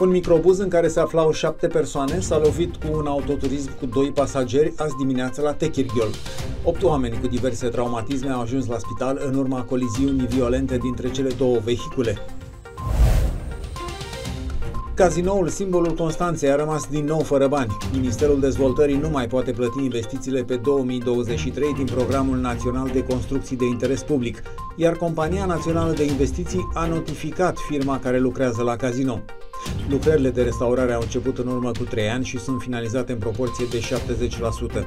Un microbuz în care se aflau șapte persoane s-a lovit cu un autoturism cu doi pasageri azi dimineață la Techirghiol. Opt oameni cu diverse traumatisme au ajuns la spital în urma coliziunii violente dintre cele două vehicule. Cazinoul, simbolul Constanței, a rămas din nou fără bani. Ministerul Dezvoltării nu mai poate plăti investițiile pe 2023 din Programul Național de Construcții de Interes Public iar Compania Națională de Investiții a notificat firma care lucrează la casino. Lucrările de restaurare au început în urmă cu 3 ani și sunt finalizate în proporție de 70%.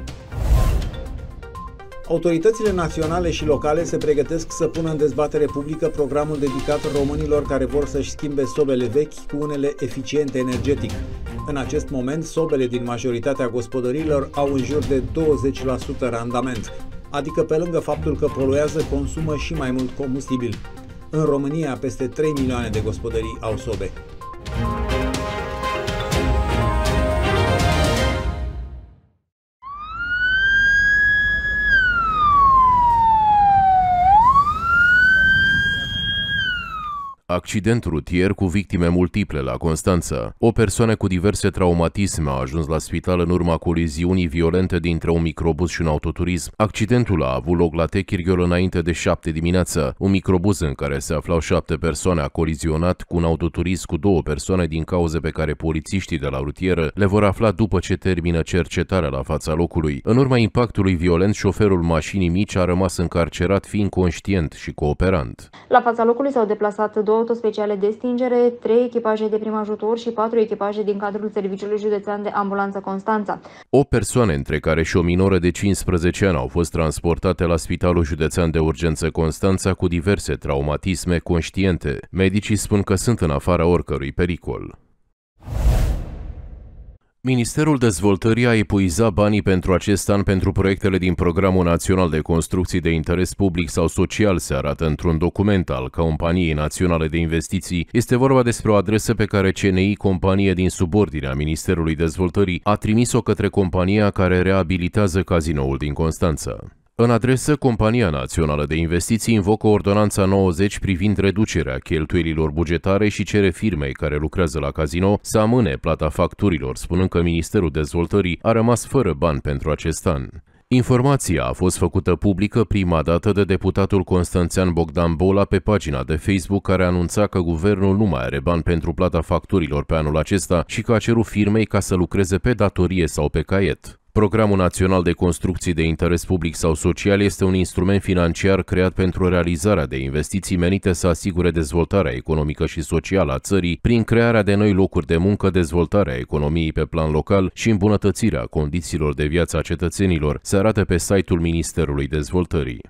Autoritățile naționale și locale se pregătesc să pună în dezbatere publică programul dedicat românilor care vor să-și schimbe sobele vechi cu unele eficiente energetic. În acest moment, sobele din majoritatea gospodărilor au în jur de 20% randament, adică pe lângă faptul că poluează, consumă și mai mult combustibil. În România, peste 3 milioane de gospodării au sobe. Accident rutier cu victime multiple la Constanța. O persoană cu diverse traumatisme a ajuns la spital în urma coliziunii violente dintre un microbus și un autoturism. Accidentul a avut loc la Techirghiol înainte de 7 dimineața. Un microbus în care se aflau șapte persoane a colizionat cu un autoturism cu două persoane din cauze pe care polițiștii de la rutieră le vor afla după ce termină cercetarea la fața locului. În urma impactului violent, șoferul mașinii mici a rămas încarcerat fiind conștient și cooperant. La fața locului s-au deplasat două autospeciale de stingere, 3 echipaje de prim ajutor și 4 echipaje din cadrul Serviciului Județean de Ambulanță Constanța. O persoană, între care și o minoră de 15 ani, au fost transportate la Spitalul Județean de Urgență Constanța cu diverse traumatisme conștiente. Medicii spun că sunt în afara oricărui pericol. Ministerul Dezvoltării a epuizat banii pentru acest an pentru proiectele din Programul Național de Construcții de Interes Public sau Social, se arată într-un document al Companiei Naționale de Investiții. Este vorba despre o adresă pe care CNI, companie din subordinea Ministerului Dezvoltării, a trimis-o către compania care reabilitează cazinoul din Constanța. În adresă, Compania Națională de Investiții invocă Ordonanța 90 privind reducerea cheltuielilor bugetare și cere firmei care lucrează la casino să amâne plata facturilor, spunând că Ministerul Dezvoltării a rămas fără bani pentru acest an. Informația a fost făcută publică prima dată de deputatul Constanțean Bogdan Bola pe pagina de Facebook care anunța că guvernul nu mai are bani pentru plata facturilor pe anul acesta și că a cerut firmei ca să lucreze pe datorie sau pe caiet. Programul Național de Construcții de Interes Public sau Social este un instrument financiar creat pentru realizarea de investiții menite să asigure dezvoltarea economică și socială a țării prin crearea de noi locuri de muncă, dezvoltarea economiei pe plan local și îmbunătățirea condițiilor de viață a cetățenilor, se arată pe site-ul Ministerului Dezvoltării.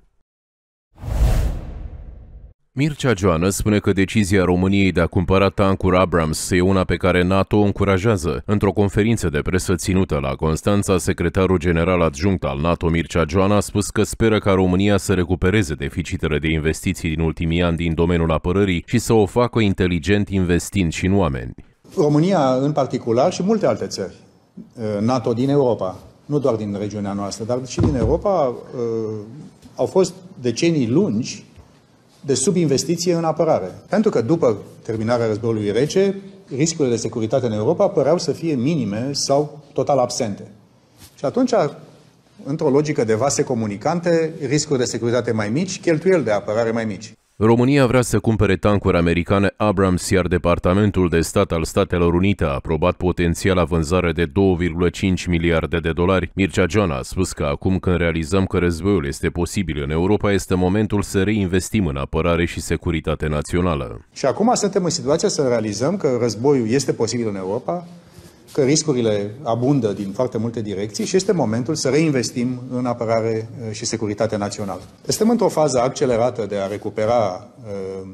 Mircea Joană spune că decizia României de a cumpăra tancuri Abrams e una pe care NATO o încurajează. Într-o conferință de presă ținută la Constanța, secretarul general adjunct al NATO Mircea Joană a spus că speră ca România să recupereze deficitele de investiții din ultimii ani din domeniul apărării și să o facă inteligent investind și în oameni. România în particular și multe alte țări, eh, NATO din Europa, nu doar din regiunea noastră, dar și din Europa, eh, au fost decenii lungi de subinvestiție în apărare. Pentru că după terminarea războiului rece, riscurile de securitate în Europa păreau să fie minime sau total absente. Și atunci, într-o logică de vase comunicante, riscuri de securitate mai mici, cheltuieli de apărare mai mici. România vrea să cumpere tancuri americane Abrams, iar Departamentul de Stat al Statelor Unite a aprobat potențiala vânzare de 2,5 miliarde de dolari. Mircea John a spus că acum când realizăm că războiul este posibil în Europa, este momentul să reinvestim în apărare și securitate națională. Și acum suntem în situația să realizăm că războiul este posibil în Europa, că riscurile abundă din foarte multe direcții și este momentul să reinvestim în apărare uh, și securitate națională. Suntem într-o fază accelerată de a recupera uh,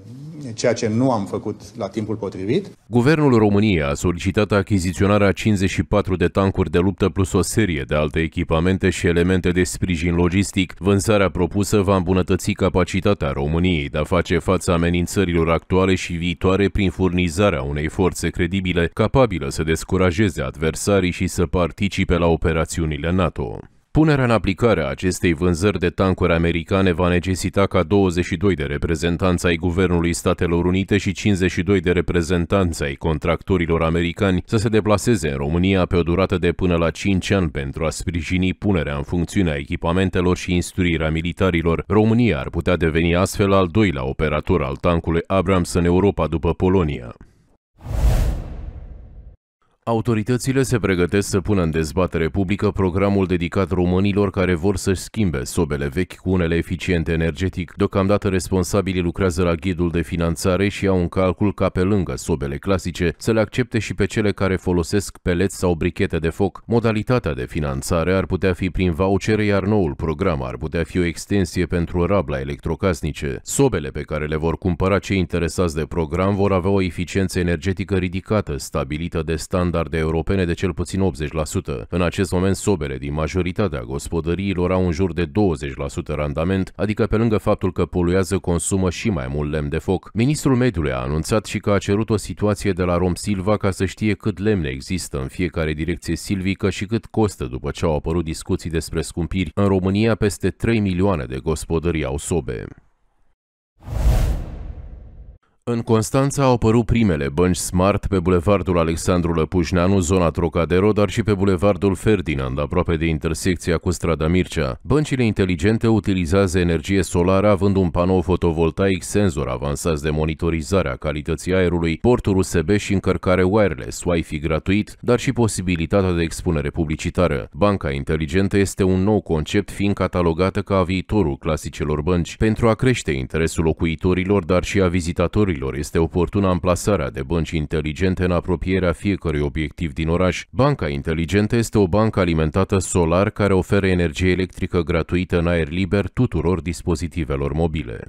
ceea ce nu am făcut la timpul potrivit. Guvernul României a solicitat achiziționarea 54 de tancuri de luptă plus o serie de alte echipamente și elemente de sprijin logistic. Vânzarea propusă va îmbunătăți capacitatea României de a face față amenințărilor actuale și viitoare prin furnizarea unei forțe credibile capabilă să descurajeze adversarii și să participe la operațiunile NATO. Punerea în aplicare a acestei vânzări de tancuri americane va necesita ca 22 de reprezentanți ai Guvernului Statelor Unite și 52 de reprezentanți ai contractorilor americani să se deplaseze în România pe o durată de până la 5 ani pentru a sprijini punerea în funcțiune a echipamentelor și instruirea militarilor. România ar putea deveni astfel al doilea operator al tancului Abrams în Europa după Polonia. Autoritățile se pregătesc să pună în dezbatere publică programul dedicat românilor care vor să-și schimbe sobele vechi cu unele eficiente energetic. Deocamdată responsabilii lucrează la ghidul de finanțare și au un calcul ca pe lângă sobele clasice să le accepte și pe cele care folosesc peleți sau brichete de foc. Modalitatea de finanțare ar putea fi prin vouchere, iar noul program ar putea fi o extensie pentru rabla electrocasnice. Sobele pe care le vor cumpăra cei interesați de program vor avea o eficiență energetică ridicată, stabilită de standard standarde europene de cel puțin 80%. În acest moment, sobele din majoritatea gospodăriilor au în jur de 20% randament, adică pe lângă faptul că poluează, consumă și mai mult lemn de foc. Ministrul Mediului a anunțat și că a cerut o situație de la Rom Silva ca să știe cât lemn există în fiecare direcție silvică și cât costă după ce au apărut discuții despre scumpiri. În România, peste 3 milioane de gospodării au sobe. În Constanța au apărut primele bănci smart pe bulevardul Alexandru Lăpușneanu, zona Trocadero, dar și pe bulevardul Ferdinand, aproape de intersecția cu strada Mircea. Băncile inteligente utilizează energie solară, având un panou fotovoltaic senzor avansat de monitorizare a calității aerului, porturi USB și încărcare wireless, Wi-Fi gratuit, dar și posibilitatea de expunere publicitară. Banca inteligentă este un nou concept fiind catalogată ca viitorul clasicelor bănci pentru a crește interesul locuitorilor, dar și a vizitatorilor clădirilor este oportună amplasarea de bănci inteligente în apropierea fiecărui obiectiv din oraș. Banca Inteligentă este o bancă alimentată solar care oferă energie electrică gratuită în aer liber tuturor dispozitivelor mobile.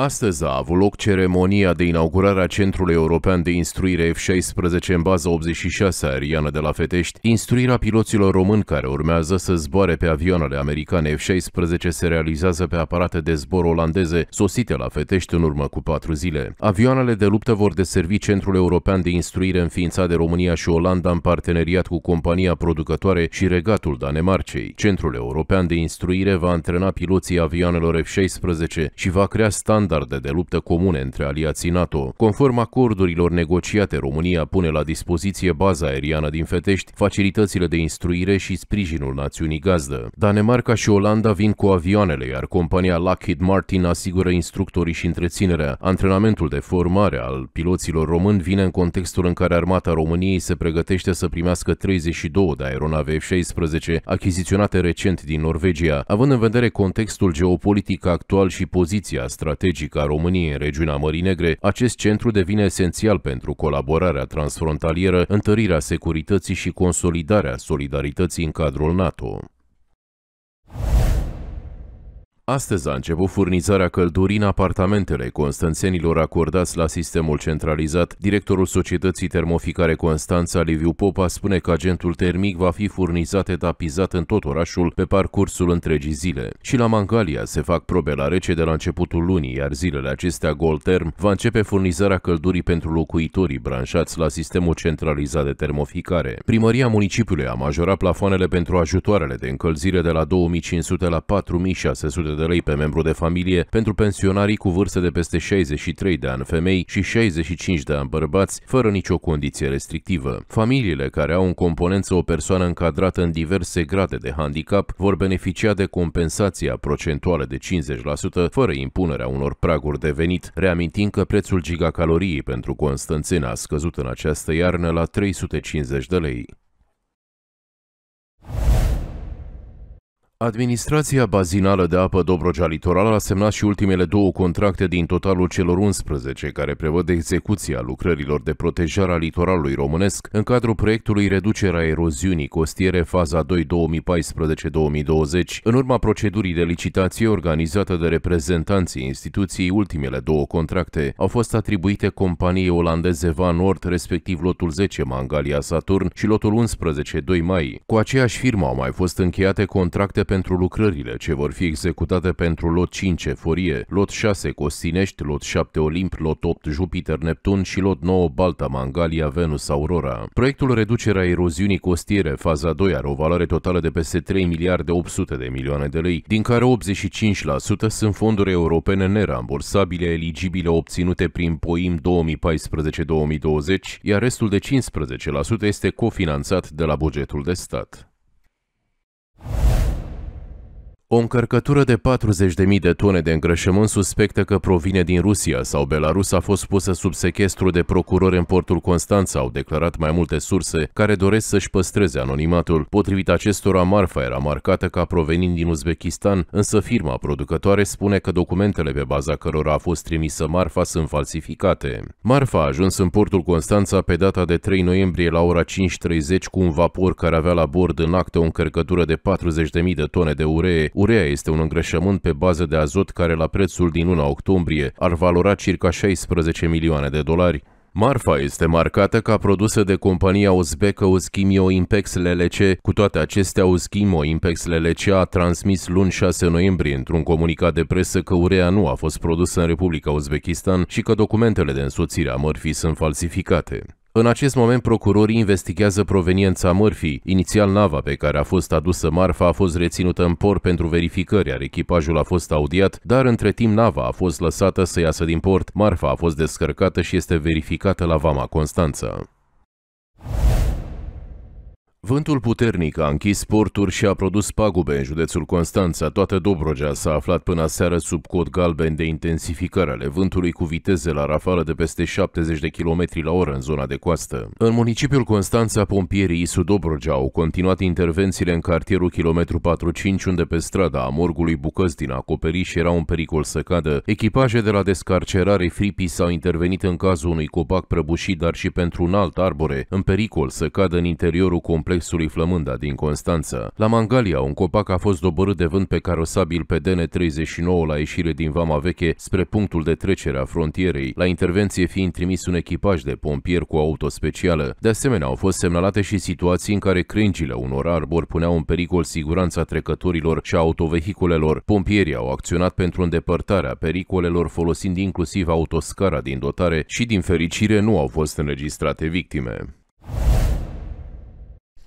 Astăzi a avut loc ceremonia de inaugurare a Centrului European de Instruire F-16 în baza 86 aeriană de la Fetești, instruirea piloților români care urmează să zboare pe avioanele americane F-16 se realizează pe aparate de zbor olandeze sosite la Fetești în urmă cu patru zile. Avioanele de luptă vor deservi Centrul European de Instruire înființat de România și Olanda în parteneriat cu compania producătoare și regatul Danemarcei. Centrul European de Instruire va antrena piloții avioanelor F-16 și va crea stand standarde de luptă comune între aliații NATO. Conform acordurilor negociate, România pune la dispoziție baza aeriană din Fetești, facilitățile de instruire și sprijinul națiunii gazdă. Danemarca și Olanda vin cu avioanele, iar compania Lockheed Martin asigură instructorii și întreținerea. Antrenamentul de formare al piloților români vine în contextul în care armata României se pregătește să primească 32 de aeronave F-16 achiziționate recent din Norvegia, având în vedere contextul geopolitic actual și poziția strategică strategic a României în regiunea Mării Negre, acest centru devine esențial pentru colaborarea transfrontalieră, întărirea securității și consolidarea solidarității în cadrul NATO. Astăzi a început furnizarea căldurii în apartamentele constanțenilor acordați la sistemul centralizat. Directorul Societății Termoficare Constanța, Liviu Popa, spune că agentul termic va fi furnizat etapizat în tot orașul pe parcursul întregii zile. Și la Mangalia se fac probe la rece de la începutul lunii, iar zilele acestea Golterm va începe furnizarea căldurii pentru locuitorii branșați la sistemul centralizat de termoficare. Primăria municipiului a majorat plafoanele pentru ajutoarele de încălzire de la 2500 la 4600 de lei pe membru de familie pentru pensionarii cu vârste de peste 63 de ani femei și 65 de ani bărbați, fără nicio condiție restrictivă. Familiile care au în componență o persoană încadrată în diverse grade de handicap vor beneficia de compensația procentuală de 50% fără impunerea unor praguri de venit, reamintind că prețul gigacaloriei pentru Constanțena a scăzut în această iarnă la 350 de lei. Administrația bazinală de apă Dobrogea Litoral a semnat și ultimele două contracte din totalul celor 11 care prevăd execuția lucrărilor de protejare a litoralului românesc în cadrul proiectului Reducerea eroziunii costiere faza 2 2014-2020 în urma procedurii de licitație organizată de reprezentanții instituției ultimele două contracte au fost atribuite companiei olandeze Van Nord respectiv lotul 10 Mangalia Saturn și lotul 11 2 Mai. Cu aceeași firmă au mai fost încheiate contracte pentru lucrările ce vor fi executate pentru lot 5 Eforie, lot 6 Costinești, lot 7 Olimp, lot 8 Jupiter Neptun și lot 9 Balta Mangalia Venus Aurora. Proiectul reducerea eroziunii costiere, faza 2, are o valoare totală de peste 3 miliarde 800 de milioane de lei, din care 85% sunt fonduri europene nerambursabile eligibile obținute prin POIM 2014-2020, iar restul de 15% este cofinanțat de la bugetul de stat. O încărcătură de 40.000 de tone de îngrășământ suspectă că provine din Rusia sau Belarus a fost pusă sub sechestru de procurori în portul Constanța, au declarat mai multe surse care doresc să-și păstreze anonimatul. Potrivit acestora, marfa era marcată ca provenind din Uzbekistan, însă firma producătoare spune că documentele pe baza cărora a fost trimisă marfa sunt falsificate. Marfa a ajuns în portul Constanța pe data de 3 noiembrie la ora 5.30 cu un vapor care avea la bord în acte o încărcătură de 40.000 de tone de uree, Urea este un îngrășământ pe bază de azot care la prețul din 1 octombrie ar valora circa 16 milioane de dolari. Marfa este marcată ca produsă de compania uzbecă Uzchimio Impex LLC. Cu toate acestea, Uzchimio Impex LLC a transmis luni 6 noiembrie într-un comunicat de presă că urea nu a fost produsă în Republica Uzbekistan și că documentele de însoțire a mărfii sunt falsificate. În acest moment, procurorii investigează proveniența mărfii. Inițial, nava pe care a fost adusă marfa a fost reținută în port pentru verificări, iar echipajul a fost audiat, dar între timp nava a fost lăsată să iasă din port. Marfa a fost descărcată și este verificată la Vama Constanța. Vântul puternic a închis porturi și a produs pagube în județul Constanța. Toată Dobrogea s-a aflat până seară sub cod galben de intensificare ale vântului cu viteze la rafală de peste 70 de km la oră în zona de coastă. În municipiul Constanța, pompierii Isu Dobrogea au continuat intervențiile în cartierul kilometru 45, unde pe strada a morgului bucăți din acoperiș era un pericol să cadă. Echipaje de la descarcerare Fripi s-au intervenit în cazul unui copac prăbușit, dar și pentru un alt arbore, în pericol să cadă în interiorul complexului complexului Flămânda din Constanța. La Mangalia, un copac a fost doborât de vânt pe carosabil pe DN39 la ieșire din Vama Veche spre punctul de trecere a frontierei, la intervenție fiind trimis un echipaj de pompieri cu auto specială. De asemenea, au fost semnalate și situații în care crengile unor arbori puneau în pericol siguranța trecătorilor și a autovehiculelor. Pompierii au acționat pentru îndepărtarea pericolelor folosind inclusiv autoscara din dotare și din fericire nu au fost înregistrate victime.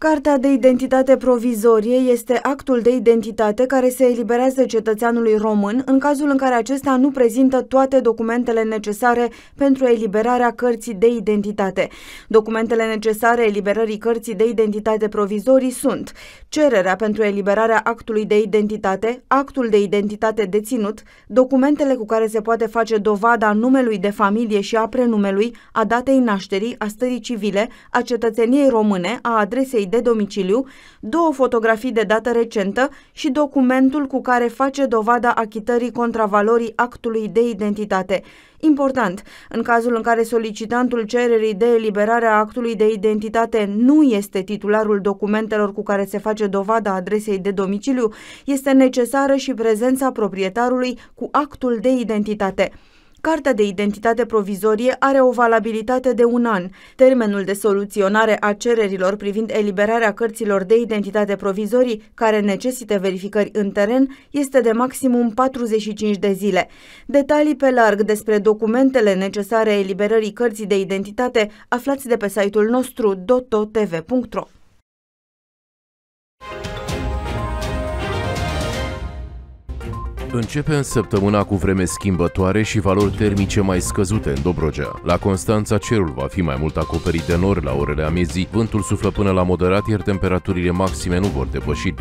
Cartea de identitate provizorie este actul de identitate care se eliberează cetățeanului român în cazul în care acesta nu prezintă toate documentele necesare pentru eliberarea cărții de identitate. Documentele necesare eliberării cărții de identitate provizorii sunt cererea pentru eliberarea actului de identitate, actul de identitate deținut, documentele cu care se poate face dovada numelui de familie și a prenumelui, a datei nașterii, a stării civile, a cetățeniei române, a adresei de domiciliu, două fotografii de dată recentă și documentul cu care face dovada achitării contravalorii actului de identitate. Important, în cazul în care solicitantul cererii de eliberare a actului de identitate nu este titularul documentelor cu care se face dovada adresei de domiciliu, este necesară și prezența proprietarului cu actul de identitate. Cartea de identitate provizorie are o valabilitate de un an. Termenul de soluționare a cererilor privind eliberarea cărților de identitate provizorii care necesită verificări în teren este de maximum 45 de zile. Detalii pe larg despre documentele necesare eliberării cărții de identitate aflați de pe site-ul nostru dototv.ro. Începem săptămâna cu vreme schimbătoare și valori termice mai scăzute în Dobrogea. La Constanța cerul va fi mai mult acoperit de nori la orele amiezii, vântul suflă până la moderat, iar temperaturile maxime nu vor depăși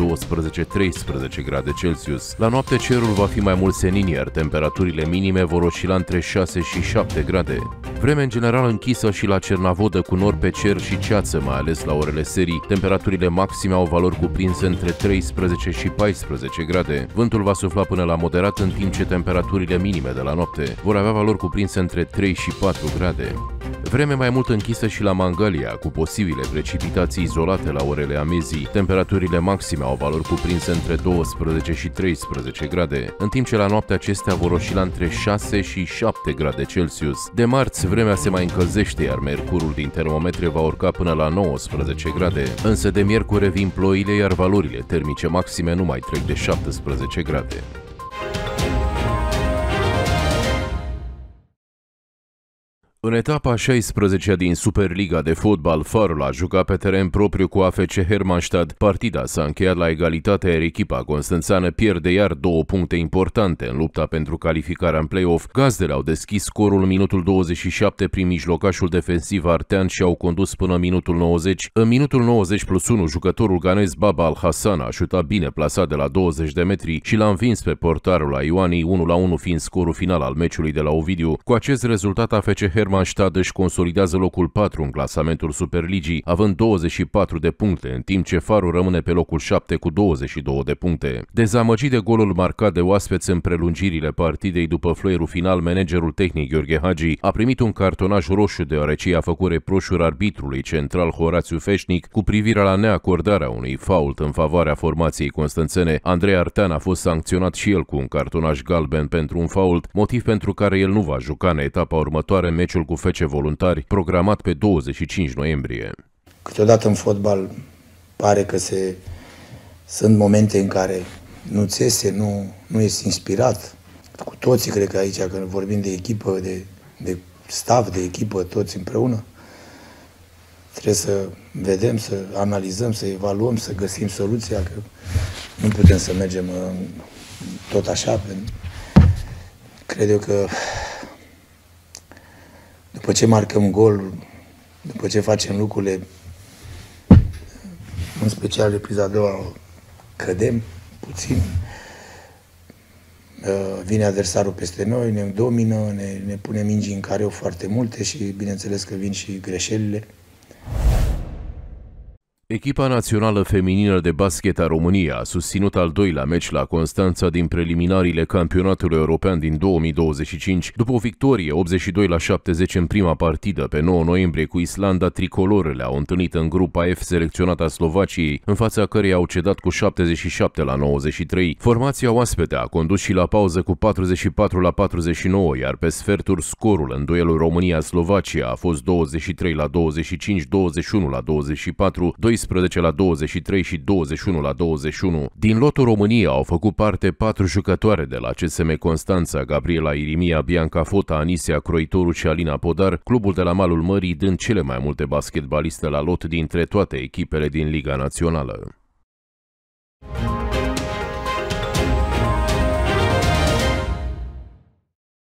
12-13 grade Celsius. La noapte cerul va fi mai mult senin, iar temperaturile minime vor oscila între 6 și 7 grade. Vreme în general închisă și la Cernavodă cu nori pe cer și ceață, mai ales la orele serii. Temperaturile maxime au valori cuprinse între 13 și 14 grade. Vântul va sufla până la moderat, în timp ce temperaturile minime de la noapte vor avea valori cuprinse între 3 și 4 grade. Vreme mai mult închisă și la Mangalia, cu posibile precipitații izolate la orele amezii. Temperaturile maxime au valori cuprinse între 12 și 13 grade, în timp ce la noapte acestea vor oscila între 6 și 7 grade Celsius. De marți, vremea se mai încălzește, iar mercurul din termometre va urca până la 19 grade, însă de miercuri revin ploile, iar valorile termice maxime nu mai trec de 17 grade. În etapa 16 din Superliga de fotbal, Farul a jucat pe teren propriu cu AFC Hermannstadt. Partida s-a încheiat la egalitate, iar echipa constanțeană pierde iar două puncte importante în lupta pentru calificarea în play-off. Gazdele au deschis scorul în minutul 27 prin mijlocașul defensiv Artean și au condus până minutul 90. În minutul 90 plus 1, jucătorul ganez Baba Al-Hassan a șutat bine plasat de la 20 de metri și l-a învins pe portarul a Ioanii, 1-1 fiind scorul final al meciului de la Ovidiu. Cu acest rezultat, AFC Hermannstadt Hermannstadt își consolidează locul 4 în clasamentul Superligii, având 24 de puncte, în timp ce Farul rămâne pe locul 7 cu 22 de puncte. Dezamăgit de golul marcat de oaspeți în prelungirile partidei după fluierul final, managerul tehnic Gheorghe Hagi a primit un cartonaj roșu deoarece i-a făcut reproșuri arbitrului central Horațiu Feșnic cu privire la neacordarea unui fault în favoarea formației Constanțene. Andrei Artean a fost sancționat și el cu un cartonaj galben pentru un fault, motiv pentru care el nu va juca în etapa următoare meciul meciul cu fece voluntari, programat pe 25 noiembrie. Câteodată în fotbal pare că se, sunt momente în care nu ți iese, nu, nu ești inspirat. Cu toții, cred că aici, când vorbim de echipă, de, de staff, de echipă, toți împreună, trebuie să vedem, să analizăm, să evaluăm, să găsim soluția, că nu putem să mergem uh, tot așa. Cred eu că după ce marcăm gol, după ce facem lucrurile, în special repriza a doua, cădem puțin, uh, vine adversarul peste noi, ne domină, ne, ne pune mingi în careu foarte multe și bineînțeles că vin și greșelile. Echipa națională feminină de basket a României a susținut al doilea meci la Constanța din preliminariile campionatului european din 2025. După o victorie 82 la 70 în prima partidă pe 9 noiembrie cu Islanda, tricolorele au întâlnit în grupa F a Slovaciei, în fața cărei au cedat cu 77 la 93. Formația oaspete a condus și la pauză cu 44 la 49, iar pe sferturi scorul în duelul România-Slovacia a fost 23 la 25, 21 la 24, 2 13 la 23 și 21 la 21. Din lotul României au făcut parte patru jucătoare de la CSM Constanța, Gabriela Irimia, Bianca Fota, Anisia Croitoru și Alina Podar, clubul de la Malul Mării dând cele mai multe basketbaliste la lot dintre toate echipele din Liga Națională.